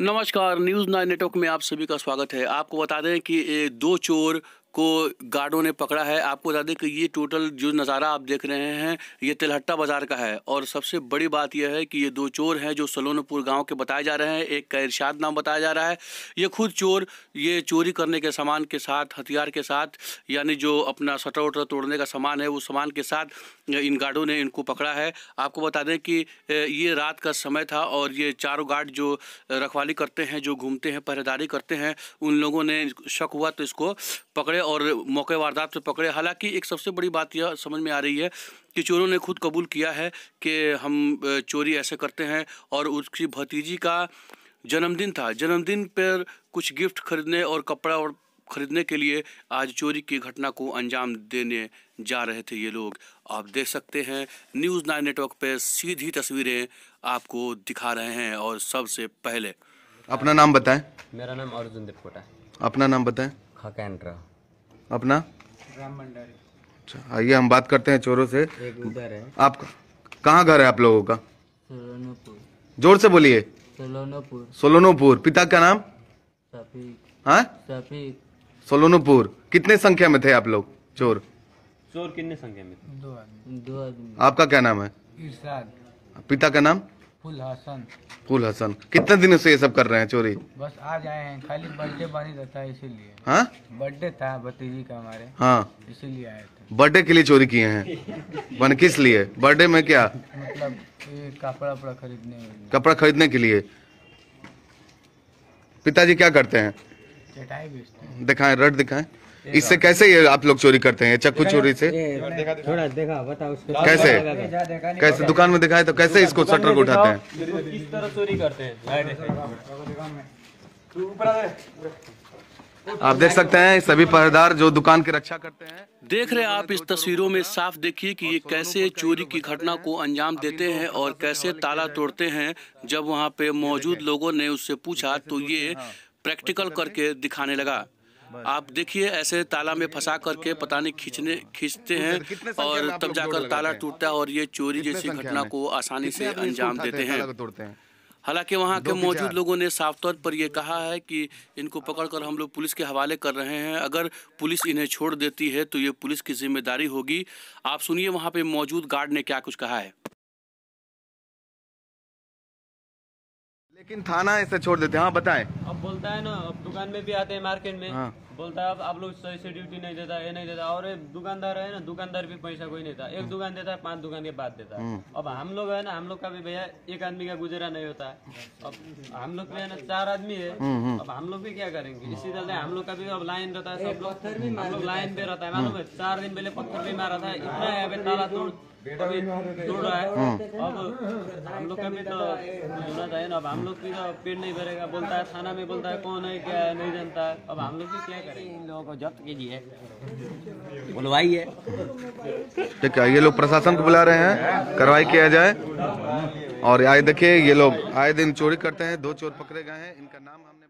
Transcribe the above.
नमस्कार news nine network में आप सभी का स्वागत है आपको बता दें कि दो चोर को गार्डों ने पकड़ा है आपको बता दें कि ये टोटल जो नज़ारा आप देख रहे हैं ये तिलहट्टा बाज़ार का है और सबसे बड़ी बात यह है कि ये दो चोर हैं जो सलोनपुर गाँव के बताए जा रहे हैं एक का इर्शाद नाम बताया जा रहा है ये खुद चोर ये चोरी करने के सामान के साथ हथियार के साथ यानी जो अपना सटर वटर तोड़ने का सामान है उस सामान के साथ इन गार्डों ने इनको पकड़ा है आपको बता दें कि ये रात का समय था और ये चारों गार्ड जो रखवाली करते हैं जो घूमते हैं पहरेदारी करते हैं उन लोगों ने शक हुआ तो इसको पकड़े और मौके वारदात पर पकड़े हालांकि एक सबसे बड़ी बात यह समझ में आ रही है कि चोरों ने खुद कबूल किया है कि हम चोरी ऐसे करते हैं और उसकी भतीजी का जन्मदिन था जन्मदिन पर कुछ गिफ्ट खरीदने और कपड़ा और खरीदने के लिए आज चोरी की घटना को अंजाम देने जा रहे थे ये लोग आप देख सकते हैं न्यूज़ नाइन नेटवर्क पे सीधी तस्वीरें आपको दिखा रहे हैं और सबसे पहले अपना नाम बताएं मेरा नाम अर्जुन देवकोटा अपना नाम बताएं खकेंड्रा अपना राम भंडारी अच्छा आइए हम बात करते हैं चोरों से है आप कहाँ घर है आप लोगों का जोर से बोलिए सोलोनोपुर सोलोनोपुर पिता का नाम हाँ? शफीक सोलोनोपुर कितने संख्या में थे आप लोग चोर चोर कितने संख्या में थे दो आदमी दो आदमी आपका क्या नाम है इरशाद पिता का नाम फुल हसन फुल हसन कितने दिनों से ये सब कर रहे हैं चोरी बस आज आए हैं खाली बर्थडे बनी रहता है इसीलिए हाँ बर्थडे था भतीजी का हमारे हाँ इसीलिए आए थे बर्थडे के लिए चोरी किए हैं बन किस लिए बर्थडे में क्या मतलब कपड़ा वपड़ा खरीदने कपड़ा खरीदने के लिए पिताजी क्या करते हैं चटाई बेचते हैं दिखाएं रट दिखाएं इससे कैसे ये आप लोग चोरी करते हैं चक्कू चोरी से थोड़ा देखा बताओ कैसे कैसे दुकान में दिखाए तो कैसे इसको शटर को उठाते हैं किस तरह चोरी करते हैं आप देख सकते हैं सभी पहरेदार जो दुकान की रक्षा करते हैं देख रहे आप इस तस्वीरों में साफ देखिए कि ये कैसे चोरी की घटना को अंजाम देते हैं और कैसे ताला तोड़ते हैं जब वहाँ पे मौजूद लोगों ने उससे पूछा तो ये प्रैक्टिकल करके दिखाने लगा आप देखिए ऐसे ताला में फंसा करके पता नहीं खींचने खींचते तो हैं और तब जाकर ताला टूटता है और ये चोरी जैसी घटना को आसानी से अंजाम देते तो हैं हालांकि वहां के मौजूद लोगों ने साफ तौर पर यह कहा है कि इनको पकड़कर हम लोग पुलिस के हवाले कर रहे हैं अगर पुलिस इन्हें छोड़ देती है तो ये पुलिस की जिम्मेदारी होगी आप सुनिए वहां पे मौजूद गार्ड ने क्या कुछ कहा है लेकिन थाना ऐसे छोड़ देते हैं हाँ बताएं अब बोलता है ना अब दुकान में भी आते हैं मार्केट में हाँ। बोलता है आप लोग सही से ड्यूटी नहीं देता ये नहीं देता और दुकानदार है ना दुकानदार भी पैसा कोई नहीं था एक हाँ। दुकान देता है पांच दुकान के बाद देता है हाँ। अब हम लोग है ना हम लोग का भी भैया एक आदमी का गुजरा नहीं होता है अब हम लोग है ना चार आदमी है हाँ, अब हम लोग भी क्या करेंगे इसी तरह हम लोग का भी अब लाइन रहता है सब लोग हम लोग लाइन पे रहता है मालूम है चार दिन पहले पत्थर भी मारा था इतना है अभी ताला तोड़ तोड़ रहा है अब हम लोग का भी तो होना चाहिए ना अब हम लोग भी तो-, तो पेड़ नहीं भरेगा बोलता है थाना में बोलता है कौन है क्या है नहीं जानता है अब हम लोग क्या करें इन लोगों को जब्त कीजिए बुलवाई है ठीक है ये लोग प्रशासन को बुला रहे हैं कार्रवाई किया जाए और आए देखिए ये लोग आए दिन चोरी करते हैं दो चोर पकड़े गए हैं इनका नाम हमने